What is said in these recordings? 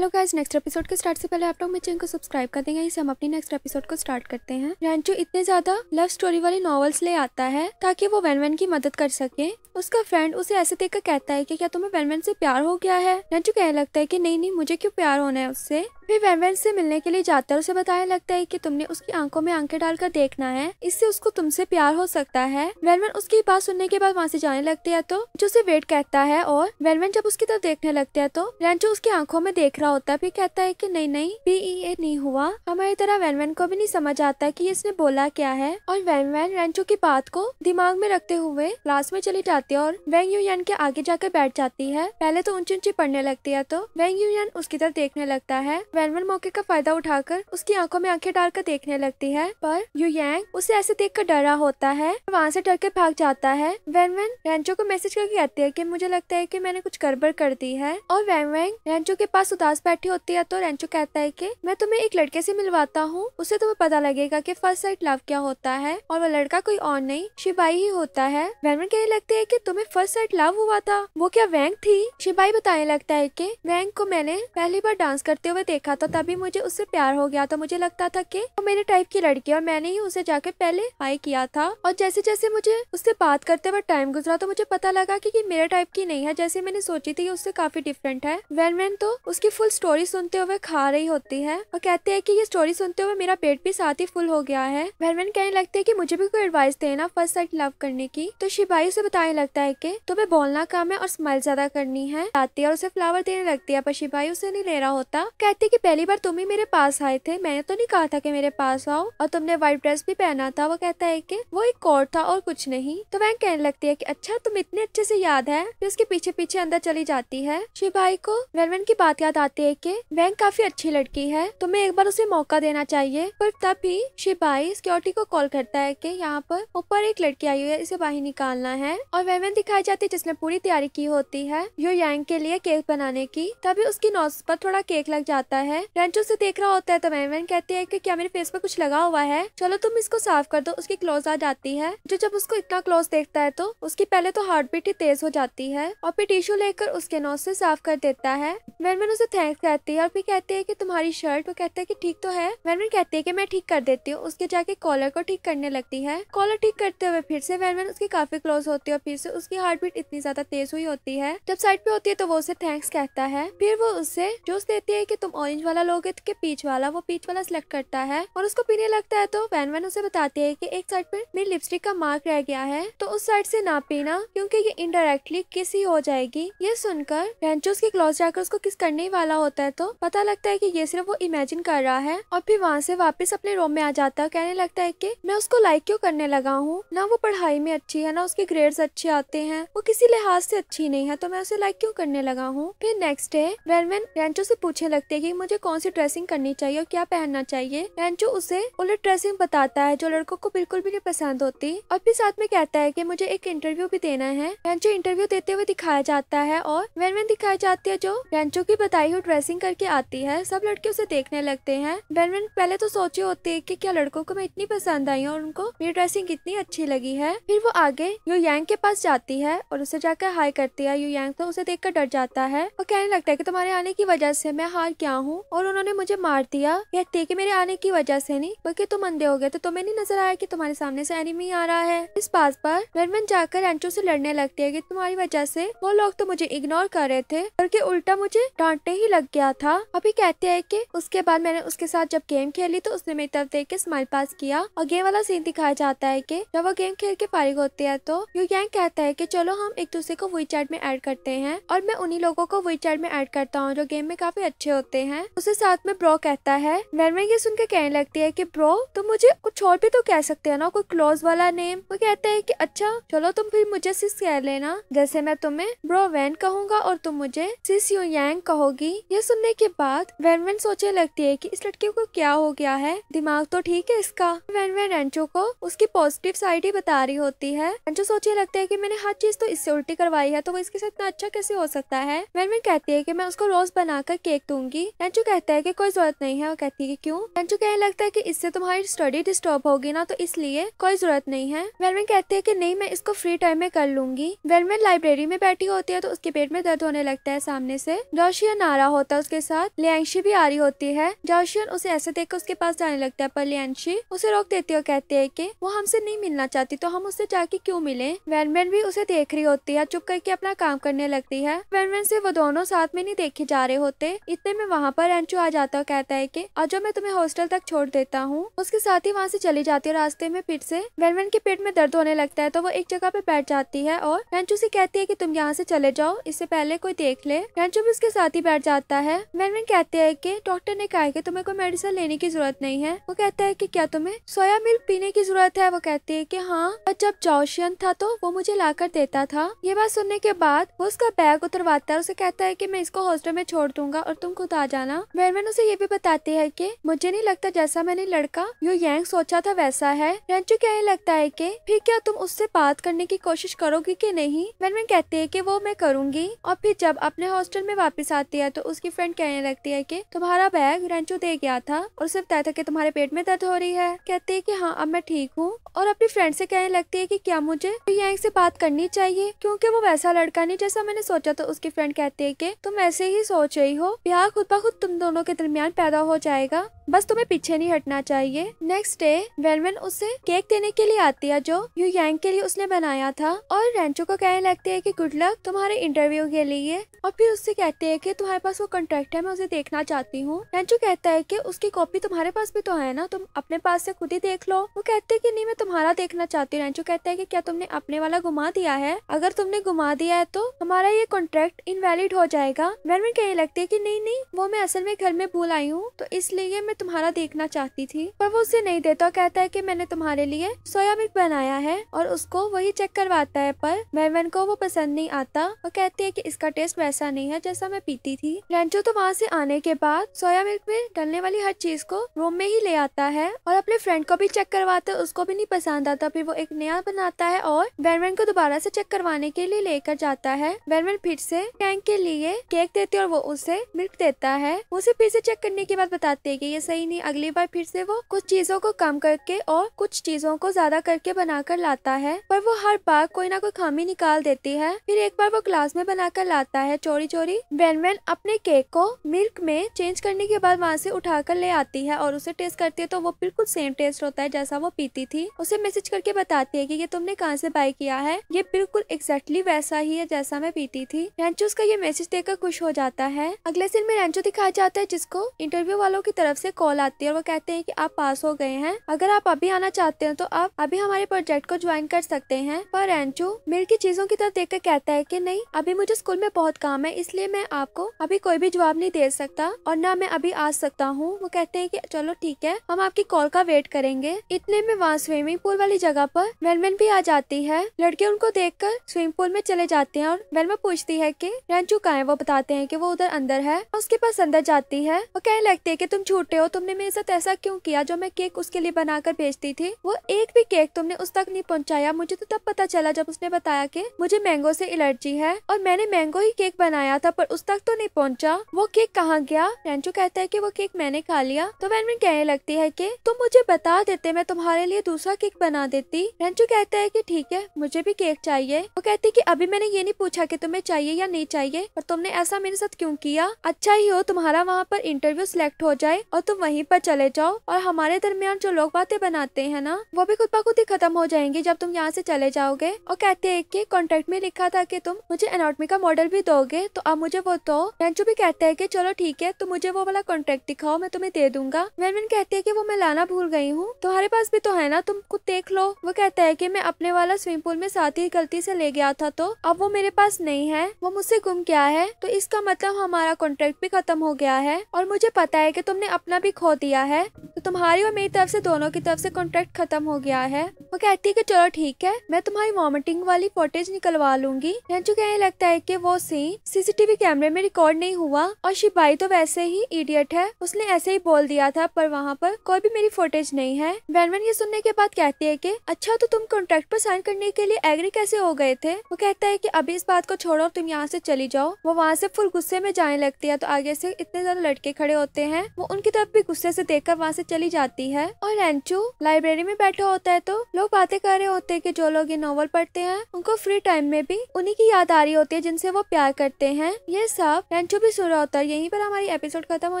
hello guys next episode के start से पहले आप लोग मेरे चैनल को सब्सक्राइब कर देंगे इसे हम अपनी नेक्स्ट एपिसोड को स्टार्ट करते हैं रेंचो इतने ज्यादा लव स्टोरी वाले नॉवेल्स ले आता है ताकि वो वैन की मदद कर सके उसका फ्रेंड उसे ऐसे देख कर कहता है कि क्या तुम्हें वैन से प्यार हो गया है रेंचो कहने लगता है की नहीं नहीं मुझे क्यों प्यार होना है उससे भी वैनवैन से मिलने के लिए जाता है उसे बताने लगता है कि तुमने उसकी आंखों में आंखें डालकर देखना है इससे उसको तुमसे प्यार हो सकता है वैनवैन उसकी बात सुनने के बाद वहाँ से जाने लगते है तो जो उसे वेट कहता है और वैनवैन जब उसकी तरफ देखने लगते है तो रेंचो उसकी आंखों में देख रहा होता है फिर कहता है की नहीं नहीं पी ए e नहीं हुआ हमारी तरह वैनवैन को भी नहीं समझ आता की इसने बोला क्या है और वैनवैन रेंचो की बात को दिमाग में रखते हुए क्लास में चली जाती है और वैंग यूयन के आगे जाकर बैठ जाती है पहले तो ऊंची ऊंची पढ़ने लगती है तो वैंग यून उसकी तरफ देखने लगता है वेनवन मौके का फायदा उठाकर उसकी आंखों में आंखें डालकर देखने लगती है पर यांग उसे ऐसे देख कर डरा होता है वहाँ से डर के भाग जाता है वेनवन रेंचो को मैसेज करके कहती है की मुझे लगता है की मैंने कुछ गड़बड़ कर दी है और वेनवेंग रेंचो के पास उदास बैठी होती है तो रेंचो कहता है की मैं तुम्हें एक लड़के से मिलवाता हूँ उसे तुम्हें पता लगेगा की फर्स्ट साइड लव क्या होता है और वह लड़का कोई और नहीं शिबाई ही होता है वेनवेन कहने लगती है की तुम्हें फर्स्ट साइड लव हुआ था वो क्या वैंग थी शिबाई बताने लगता है की वैंग को मैंने पहली बार डांस करते हुए देखा था तो तभी मुझे उससे प्यार हो गया था तो मुझे लगता था कि वो मेरे टाइप की लड़की है और मैंने ही उसे जाके पहले हाई किया था और जैसे जैसे मुझे उससे बात करते हुए टाइम गुजरा तो मुझे पता लगा की मेरे टाइप की नहीं है जैसे मैंने सोची थी उससे काफी डिफरेंट है वैन वैन तो उसकी फुल स्टोरी सुनते हुए खा रही होती है और कहते हैं की ये स्टोरी सुनते हुए मेरा पेट भी साथ ही फुल हो गया है वैन वैन कहने लगते है की मुझे भी कोई एडवाइस देना फर्स्ट साइड लव करने की तो शिपाही उसे बताने लगता है की तुम्हें बोलना कम है और स्माइल ज्यादा करनी है आती है और उसे फ्लावर देने लगती है पर शिपाही उसे नहीं ले रहा होता कहती कि पहली बार तुम ही मेरे पास आए थे मैंने तो नहीं कहा था कि मेरे पास आओ और तुमने व्हाइट ड्रेस भी पहना था वो कहता है कि वो एक कोट था और कुछ नहीं तो वह कहने लगती है कि अच्छा तुम इतने अच्छे से याद है फिर उसके पीछे पीछे अंदर चली जाती है शिव भाई को वेलवेन की बात याद आती है की वैंग काफी अच्छी लड़की है तुम्हें एक बार उसे मौका देना चाहिए पर तभी शिव भाई सिक्योरिटी को कॉल करता है की यहाँ पर ऊपर एक लड़की आई हुई है इसे बाहर निकालना है और वेलवेन दिखाई जाती है जिसने पूरी तैयारी की होती है यो यांग के लिए केक बनाने की तभी उसकी नोज पर थोड़ा केक लग जाता है है रेंचो से देख रहा होता है तो तमेमन कहती है कि क्या मेरे फेस पर कुछ लगा हुआ है चलो तुम इसको साफ कर दो उसकी क्लोज आ जाती है जो जब उसको इतना क्लोज देखता है तो उसकी पहले तो हार्ट बीट ही तेज हो जाती है और फिर टिश्यू लेकर उसके नोज से साफ कर देता है मैनमैन उसे थैंक्स कहती है और फिर कहती है की तुम्हारी शर्ट वो कहता है की ठीक तो है मैनमैन कहती है की मैं ठीक कर देती हूँ उसके जाके कॉलर को ठीक करने लगती है कॉलर ठीक करते हुए फिर से मैनमैन उसकी काफी क्लोज होती है और फिर से उसकी हार्ट बीट इतनी ज्यादा तेज हुई होती है जब साइड पे होती है तो वो उसे थैंक्स कहता है फिर वो उससे जूस देती है की तुम और ऑरेंज वाला लोगे के पीच वाला वो पीच वाला सिलेक्ट करता है और उसको पीने लगता है तो वैन वैन उसे बताती है की एक साइड पे मेरी लिपस्टिक का मार्क रह गया है तो उस साइड से ना पीना क्योंकि ये इनडायरेक्टली किस ही हो जाएगी ये सुनकर रेंचोस उसके क्लोज जाकर उसको किस करने वाला होता है तो पता लगता है की ये सिर्फ वो इमेजिन कर रहा है और फिर वहाँ से वापस अपने रूम में आ जाता है कहने लगता है की मैं उसको लाइक क्यों करने लगा हूँ ना वो पढ़ाई में अच्छी है ना उसके ग्रेड अच्छे आते हैं वो किसी लिहाज से अच्छी नहीं है तो मैं उसे लाइक क्यों करने लगा हूँ फिर नेक्स्ट डे वैन वैन रेंचो से पूछने लगती है की मुझे कौन सी ड्रेसिंग करनी चाहिए और क्या पहनना चाहिए रेंचो उसे उलट ड्रेसिंग बताता है जो लड़कों को बिल्कुल भी नहीं पसंद होती और फिर साथ में कहता है की मुझे एक इंटरव्यू भी देना है रेंचो इंटरव्यू देते हुए दिखाया जाता है और वेन वेन दिखाई जाती है जो रेंचो की बताई हुई ड्रेसिंग करके आती है सब लड़के उसे देखने लगते हैं वेन वेन पहले तो सोचे होते है की क्या लड़कों को मैं इतनी पसंद आई हूँ और उनको मेरी ड्रेसिंग इतनी अच्छी लगी है फिर वो आगे यू यांग के पास जाती है और उसे जाकर हाई करती है यू यांग तो उसे देखकर डर जाता है और कहने लगता है की तुम्हारे आने की वजह से मैं हार क्या हूँ हूँ और उन्होंने मुझे मार दिया व्यक्ति के मेरे आने की वजह से नहीं बल्कि तुम अंधे हो गए तो तुम्हें नहीं नजर आया कि तुम्हारे सामने से एनिमी आ रहा है इस बात पर रनमन जाकर एंचो से लड़ने लगती है कि तुम्हारी वजह से वो लोग तो मुझे इग्नोर कर रहे थे बल्कि उल्टा मुझे डांटने ही लग गया था अभी कहते हैं की उसके बाद मैंने उसके साथ जब गेम खेली तो उसने मेरी तरफ देख के स्माइल पास किया और गेम वाला सीन दिखाया जाता है की जब वो गेम खेल के फारिग होती है तो यू गैंग कहता है की चलो हम एक दूसरे को वी में एड करते हैं और मैं उन्ही लोगों को वी में एड करता हूँ जो गेम में काफी अच्छे होते हैं है उसे साथ में ब्रो कहता है नरमे ये सुनकर कहने लगती है की ब्रो तुम मुझे कुछ और भी तो कह सकते है ना कोई क्लोज वाला नेम वो कहता है की अच्छा चलो तुम फिर मुझे सिस कह लेना जैसे मैं तुम्हें ब्रो वैन कहूंगा और तुम मुझे सिस यू यांग कहोगी ये सुनने के बाद वैनवेन सोचने लगती है की इस लड़के को क्या हो गया है दिमाग तो ठीक है इसका वैनवेन एंचो को उसकी पॉजिटिव साइड ही बता रही होती है एंचो सोचने लगता है की मैंने हर चीज तो इससे उल्टी करवाई है तो वो इसके साथ इतना अच्छा कैसे हो सकता है वैनवेन कहती है की मैं उसको रोज बनाकर केक दूंगी संजू कहता है कि कोई जरूरत नहीं है और कहती है क्यों संजू कहने लगता है कि इससे तुम्हारी स्टडी डिस्टर्ब होगी ना तो इसलिए कोई जरूरत नहीं है वेलमेन कहती है कि नहीं मैं इसको फ्री टाइम में कर लूंगी वेलमेन लाइब्रेरी में बैठी होती है तो उसके पेट में दर्द होने लगता है सामने से जोशियन रहा होता है उसके साथ लियांशी भी आ रही होती है जोशियन उसे ऐसे देख उसके पास जाने लगता है पर लियांशी उसे रोक देती है कहती है की वो हमसे नहीं मिलना चाहती तो हम उससे जाके क्यूँ मिले वेलमेन भी उसे देख रही होती है चुप करके अपना काम करने लगती है वेलमेन से वो दोनों साथ में नहीं देखे जा रहे होते इतने में वहाँ पर अंशु आ जाता है कहता है कि अजो मैं तुम्हें हॉस्टल तक छोड़ देता हूँ उसके साथ ही वहाँ से चली जाती है रास्ते में फिर से वेनवेन के पेट में दर्द होने लगता है तो वो एक जगह पे बैठ जाती है और रेंचू से कहती है की तुम यहाँ से चले जाओ इससे पहले कोई देख ले रेंचू भी उसके साथ ही बैठ जाता है वेनवेन कहते हैं की डॉक्टर ने कहा की तुम्हे कोई मेडिसिन लेने की जरूरत नहीं है वो कहता है की क्या तुम्हें सोया मिल्क पीने की जरूरत है वो कहती है की हाँ जब जोशियन था तो वो मुझे ला कर देता था ये बात सुनने के बाद वो उसका बैग उतरवाता है उसे कहता है की मैं इसको हॉस्टल में छोड़ दूंगा और तुम खुद आ जाना जाना वैनवैन उसे ये भी बताती है कि मुझे नहीं लगता जैसा मैंने लड़का यू यंग सोचा था वैसा है रेंचू कहने लगता है कि फिर क्या तुम उससे बात करने की कोशिश करोगी कि नहीं वैनवैन कहते है कि वो मैं करूंगी और फिर जब अपने हॉस्टल में वापिस आती है तो उसकी फ्रेंड कहने लगती है की तुम्हारा बैग रेंचू दे गया था और उसे बताया था की तुम्हारे पेट में दर्द हो रही है कहती है की हाँ अब मैं ठीक हूँ और अपनी फ्रेंड से कहने लगती है कि क्या मुझे यंग से बात करनी चाहिए क्योंकि वो वैसा लड़का नहीं जैसा मैंने सोचा तो उसकी फ्रेंड कहती है कि तुम ऐसे ही सोच रही हो ब्याह खुद ब खुद खुद तुम दोनों के दरमियान पैदा हो जाएगा बस तुम्हें पीछे नहीं हटना चाहिए नेक्स्ट डे वेनवेन उसे केक देने के लिए आती है जो यू यांग के लिए उसने बनाया था और रेंचो को कहने लगती है कि गुड लक तुम्हारे इंटरव्यू के लिए और फिर उससे कहते है कि तुम्हारे पास वो कॉन्ट्रैक्ट है मैं उसे देखना चाहती हूँ रेंचो कहता है कि उसकी कॉपी तुम्हारे पास भी तो है ना तुम अपने पास से खुद ही देख लो वो कहते है की नहीं मैं तुम्हारा देखना चाहती हूँ रेंचो कहता है की क्या तुमने अपने वाला घुमा दिया है अगर तुमने घुमा दिया है तो हमारा ये कॉन्ट्रैक्ट इनवैलिड हो जाएगा वेनवेन कहने लगती है की नहीं नहीं वो मैं असल में घर में भूल आई हूँ तो इसलिए मैं तुम्हारा देखना चाहती थी पर वो उसे नहीं देता और कहता है कि मैंने तुम्हारे लिए सोया मिल्क बनाया है और उसको वही चेक करवाता है पर मेवन को वो पसंद नहीं आता और कहती है की इसका टेस्ट वैसा नहीं है जैसा मैं पीती थी रेंचो तो वहाँ से आने के बाद सोया मिल्क में डलने वाली हर चीज को रूम में ही ले आता है और अपने फ्रेंड को भी चेक करवाता है उसको भी नहीं पसंद आता फिर वो एक नया बनाता है और बैनमैन को दोबारा से चेक करवाने के लिए लेकर जाता है बैनमैन फिर से टैंक के लिए केक देती है और वो उसे मिल्क देता है उसे फिर से चेक करने के बाद बताती है कि ये सही नहीं अगली बार फिर से वो कुछ चीजों को कम करके और कुछ चीजों को ज्यादा करके बनाकर लाता है पर वो हर बार कोई ना कोई खामी निकाल देती है फिर एक बार वो क्लास में बनाकर लाता है चोरी चोरी वेनवेन अपने केक को मिल्क में चेंज करने के बाद वहाँ से उठाकर ले आती है और उसे टेस्ट करती है तो वो बिल्कुल सेम टेस्ट होता है जैसा वो पीती थी उसे मैसेज करके बताती है की ये तुमने कहाँ से बाय किया है ये बिल्कुल एग्जैक्टली वैसा ही है जैसा मैं पीती थी रेंचो उसका ये मैसेज देकर खुश हो जाता है अगले दिन में रेंचो दिखाया जाता है जिसको इंटरव्यू वालों की तरफ से से कॉल आती है और वो कहते हैं कि आप पास हो गए हैं अगर आप अभी आना चाहते हैं तो आप अभी हमारे प्रोजेक्ट को ज्वाइन कर सकते हैं पर एंचू मेरे की चीजों की तरफ कर कहता है की नहीं अभी मुझे स्कूल में बहुत काम है इसलिए मैं आपको अभी कोई भी जवाब नहीं दे सकता और न मैं अभी आ सकता हूँ वो कहते हैं की चलो ठीक है हम आपकी कॉल का वेट करेंगे इतने में वहाँ स्विमिंग पूल वाली जगह पर वेलमैन भी आ जाती है लड़के उनको देखकर स्विमिंग पूल में चले जाते हैं और वेलमा पूछती है कि रेंचू कहा है वो बताते हैं कि वो उधर अंदर है उसके पास अंदर जाती है वो कहने लगती है कि तुम झूठे हो तुमने मेरे साथ ऐसा क्यों किया जो मैं केक उसके लिए बनाकर भेजती थी वो एक भी केक तुमने उस तक नहीं पहुंचाया मुझे तो तब पता चला जब उसने बताया कि मुझे मैंगो से एलर्जी है और मैंने मैंगो ही केक बनाया था पर उस तक तो नहीं पहुंचा वो केक कहाँ गया रेंचो कहता है कि वो केक मैंने खा लिया तो वैनमिन कहने लगती है कि तुम मुझे बता देते मैं तुम्हारे लिए दूसरा केक बना देती रेंचो कहता है कि ठीक है मुझे भी केक चाहिए वो कहती कि अभी मैंने ये नहीं पूछा कि तुम्हें चाहिए या नहीं चाहिए पर तुमने ऐसा मेरे साथ क्यों किया अच्छा ही हो तुम्हारा वहाँ पर इंटरव्यू सिलेक्ट हो जाए और तुम तो वहीं पर चले जाओ और हमारे दरमियान जो लोग बातें बनाते हैं ना वो भी खुद ब खुद ही खत्म हो जाएंगे जब तुम यहाँ से चले जाओगे और कहते हैं कि कॉन्ट्रैक्ट में लिखा था कि तुम मुझे एनाटमी का मॉडल भी दोगे तो अब मुझे वो दो तो रेंचू भी कहते हैं कि चलो ठीक है तुम तो मुझे वो वाला कॉन्ट्रैक्ट दिखाओ मैं तुम्हें दे दूंगा वेनविन कहती है की वो मैं लाना भूल गई हूँ तुम्हारे पास भी तो है ना तुम खुद देख लो वो कहता है की मैं अपने वाला स्विमिंग पूल में साथ ही गलती से ले गया था तो अब वो मेरे पास नहीं है वो मुझसे गुम गया है तो इसका मतलब हमारा कॉन्ट्रैक्ट भी खत्म हो गया है और मुझे पता है की तुमने अपना भी खो दिया है तो तुम्हारी और मेरी तरफ से दोनों की तरफ से कॉन्ट्रैक्ट खत्म हो गया है वो कहती है कि चलो ठीक है मैं तुम्हारी वॉमिटिंग वाली फोटेज निकलवा लूंगी रेंचू कहने लगता है कि वो सीन सीसीटीवी कैमरे में रिकॉर्ड नहीं हुआ और शिपाई तो वैसे ही इडियट है उसने ऐसे ही बोल दिया था पर वहाँ पर कोई भी मेरी फोटेज नहीं है बैनमैन ये सुनने के बाद कहती है की अच्छा तो तुम कॉन्ट्रैक्ट पर साइन करने के लिए एग्री कैसे हो गए थे वो कहता है की अभी इस बात को छोड़ो तुम यहाँ ऐसी चली जाओ वो वहाँ ऐसी फुल गुस्से में जाने लगती है तो आगे ऐसी इतने ज्यादा लड़के खड़े होते हैं वो उनकी तरफ भी गुस्से से देखकर वहाँ से चली जाती है और रेंचू लाइब्रेरी में बैठा होता है तो लोग बातें कर रहे होते हैं कि जो लोग ये नॉवल पढ़ते हैं उनको फ्री टाइम में भी उन्हीं की याद आ रही होती है जिनसे वो प्यार करते हैं ये सब रेंचू भी सुन रहा होता है यहीं पर हमारी एपिसोड खत्म हो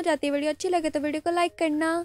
जाती है वीडियो अच्छी लगे तो वीडियो को लाइक करना